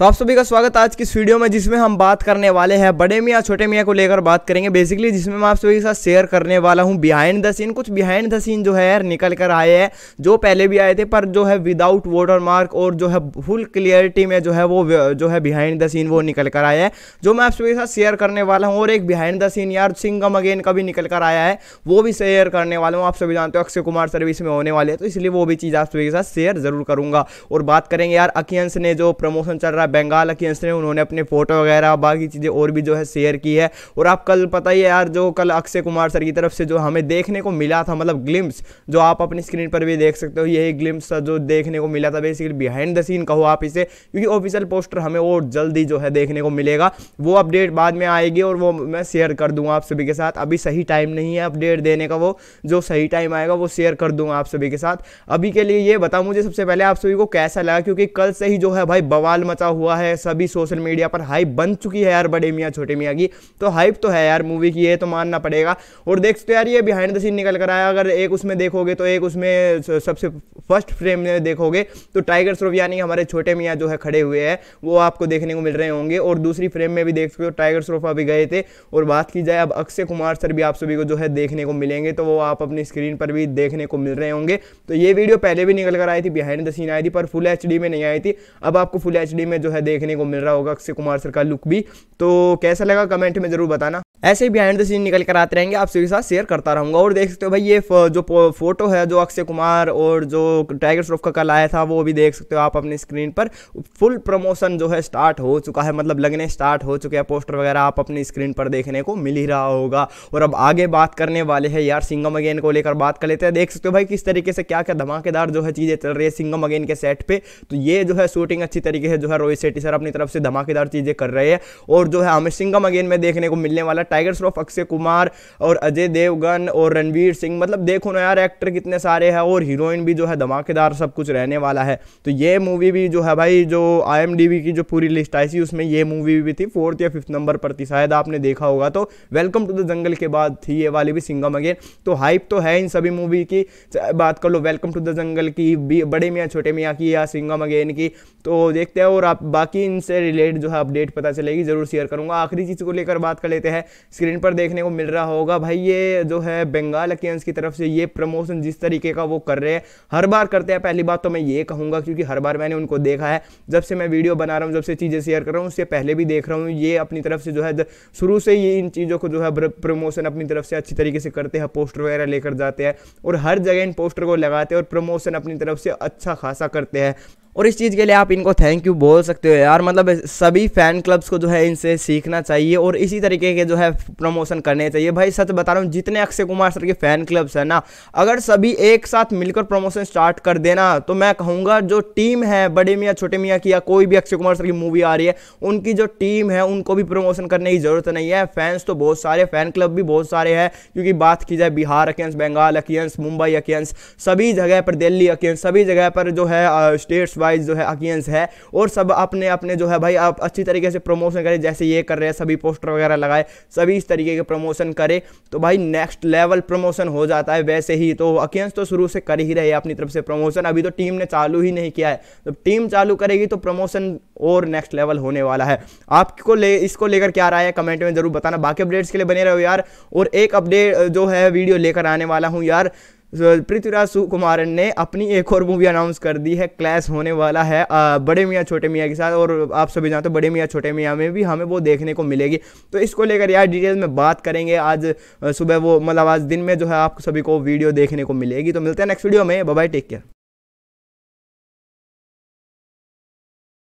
तो आप सभी का स्वागत आज की इस वीडियो में जिसमें हम बात करने वाले हैं बड़े मियाँ छोटे मियाँ को लेकर बात करेंगे बेसिकली जिसमें मैं आप सभी के साथ शेयर करने वाला हूँ बिहाइंड द सीन कुछ बिहाइंड द सीन जो है यार निकल कर आए हैं जो पहले भी आए थे पर जो है विदाउट वोटर मार्क और जो है फुल क्लियरिटी में जो है वो जो है बिहाइंड द सीन वो निकल कर आया है जो मैं आप सभी के साथ शेयर करने वाला हूँ और एक बिहाइंड द सीन यार सिंगम अगेन का भी निकल कर आया है वो भी शेयर करने वाला हूँ आप सभी जानते हो अक्षय कुमार सर्विस में होने वाले हैं तो इसलिए वो भी चीज़ आप सभी के साथ शेयर जरूर करूँगा और बात करेंगे यार अकियंस ने जो प्रमोशन चल रहा है बंगाल अकियंस है उन्होंने अपने फ़ोटो वगैरह बाकी चीज़ें और भी जो है शेयर की है और आप कल पता ही है यार जो कल अक्षय कुमार सर की तरफ से जो हमें देखने को मिला था मतलब ग्लिम्स जो आप अपनी स्क्रीन पर भी देख सकते हो यही ग्लिम्स था जो देखने को मिला था बेसिकली बिहाइंड द सीन कहो आप इसे क्योंकि ऑफिशियल पोस्टर हमें और जल्दी जो है देखने को मिलेगा वो अपडेट बाद में आएगी और वो मैं शेयर कर दूंगा आप सभी के साथ अभी सही टाइम नहीं है अपडेट देने का वो जो सही टाइम आएगा वो शेयर कर दूंगा आप सभी के साथ अभी के लिए ये बताओ मुझे सबसे पहले आप सभी को कैसा लगा क्योंकि कल से ही जो है भाई बवाल मचा हुआ हुआ है सभी सोशल मीडिया पर हाइप बन चुकी है यार बड़े मियाँ छोटे मियाँ की तो हाइप तो है यार मूवी की ये तो मानना पड़ेगा और सकते यार ये बिहाइंड द सीन निकल कर आया अगर एक उसमें देखोगे तो एक उसमें सबसे फर्स्ट फ्रेम में देखोगे तो टाइगर श्रॉफ यानी हमारे छोटे मियाँ जो है खड़े हुए हैं वो आपको देखने को मिल रहे होंगे और दूसरी फ्रेम में भी देख सकते हो टाइगर श्रॉफ अभी गए थे और बात की जाए अब अक्षय कुमार सर भी आप सभी को जो है देखने को मिलेंगे तो वो आप अपनी स्क्रीन पर भी देखने को मिल रहे होंगे तो ये वीडियो पहले भी निकल कर आई थी बिहाइंड द सीन आई थी पर फुल एच में नहीं आई थी अब आपको फुल एच में जो है देखने को मिल रहा होगा अक्षय कुमार सर का लुक भी तो कैसा लगा कमेंट में ज़रूर बताना ऐसे ही बिहाइंड द सीन निकल कर आते रहेंगे आप सभी के साथ शेयर करता रहूँगा और देख सकते हो भाई ये जो फोटो है जो अक्षय कुमार और जो टाइगर श्रॉफ का कल आया था वो भी देख सकते हो आप अपनी स्क्रीन पर फुल प्रमोशन जो है स्टार्ट हो चुका है मतलब लगने स्टार्ट हो चुके हैं पोस्टर वगैरह आप अपनी स्क्रीन पर देखने को मिल ही रहा होगा और अब आगे बात करने वाले हैं यार सिंगम अगेन को लेकर बात कर लेते हैं देख सकते हो भाई किस तरीके से क्या क्या धमाकेदार जो है चीज़ें चल रही है सिंगम अगेन के सेट पर तो ये जो है शूटिंग अच्छी तरीके से जो है रोहित शेट्टी सर अपनी तरफ से धमाकेदार चीज़ें कर रहे हैं और जो है हमें सिंगम अगेन में देखने को मिलने वाला टाइगर श्रॉफ अक्षय कुमार और अजय देवगन और रणवीर सिंह मतलब देखो ना यार एक्टर कितने सारे हैं और हीरोइन भी जो है धमाकेदार सब कुछ रहने वाला है तो ये मूवी भी जो है भाई जो आई की जो पूरी लिस्ट आई थी उसमें ये मूवी भी थी फोर्थ या फिफ्थ नंबर पर थी शायद आपने देखा होगा तो वेलकम टू द जंगल के बाद थी ये वाली भी सिंगम अगेन तो हाइप तो है इन सभी मूवी की बात कर लो वेलकम टू द जंगल की बड़े मियाँ छोटे मियाँ की या सिंगम अगेन की तो देखते हैं और आप बाकी इनसे रिलेटेड जो है अपडेट पता चलेगी जरूर शेयर करूंगा आखिरी चीज़ को लेकर बात कर लेते हैं स्क्रीन पर देखने को मिल रहा होगा भाई ये जो है बंगाल अकेंस की तरफ से ये प्रमोशन जिस तरीके का वो कर रहे हैं हर बार करते हैं पहली बात तो मैं ये कहूँगा क्योंकि हर बार मैंने उनको देखा है जब से मैं वीडियो बना रहा हूँ जब से चीज़ें शेयर कर रहा हूँ उससे पहले भी देख रहा हूँ ये अपनी तरफ से जो है शुरू से ही इन चीज़ों को जो है प्रमोशन अपनी तरफ से अच्छी तरीके से करते हैं पोस्टर वगैरह लेकर जाते हैं और हर जगह इन पोस्टर को लगाते हैं और प्रमोशन अपनी तरफ से अच्छा खासा करते हैं और इस चीज़ के लिए आप इनको थैंक यू बोल सकते हो यार मतलब सभी फ़ैन क्लब्स को जो है इनसे सीखना चाहिए और इसी तरीके के जो है प्रमोशन करने चाहिए भाई सच बता रहा हूँ जितने अक्षय कुमार सर के फ़ैन क्लब्स हैं ना अगर सभी एक साथ मिलकर प्रमोशन स्टार्ट कर देना तो मैं कहूँगा जो टीम है बड़े मियाँ छोटे मियाँ की या कोई भी अक्षय कुमार सर की मूवी आ रही है उनकी जो टीम है उनको भी प्रमोशन करने की ज़रूरत नहीं है फैंस तो बहुत सारे फ़ैन क्लब भी बहुत सारे हैं क्योंकि बात की जाए बिहार अकेंस बंगाल अकेंस मुंबई अकेंस सभी जगह पर दिल्ली अकेंस सभी जगह पर जो है स्टेट्स वाइज जो है अगेंस है और सब अपने अपने जो है भाई आप अच्छी तरीके से प्रमोशन करें जैसे ये कर रहे हैं सभी पोस्टर वगैरह लगाए सभी इस तरीके के प्रमोशन करें तो भाई नेक्स्ट लेवल प्रमोशन हो जाता है वैसे ही तो अगेंस तो शुरू से कर ही रहे अपनी तरफ से प्रमोशन अभी तो टीम ने चालू ही नहीं किया है जब टीम चालू करेगी तो प्रमोशन और नेक्स्ट लेवल होने वाला है आपको ले इसको लेकर क्या रहा है कमेंट में जरूर बताना बाकी अपडेट्स के लिए बने रहो यार और एक अपडेट जो है वीडियो लेकर आने वाला हूँ यार पृथ्वीराज सुकुमारन ने अपनी एक और मूवी अनाउंस कर दी है क्लैश होने वाला है आ, बड़े मियाँ छोटे मियाँ के साथ और आप सभी जानते हो बड़े मियाँ छोटे मियाँ में भी हमें वो देखने को मिलेगी तो इसको लेकर यार डिटेल में बात करेंगे आज सुबह वो मतलब आज दिन में जो है आप सभी को वीडियो देखने को मिलेगी तो मिलते हैं नेक्स्ट वीडियो में बाय टेक केयर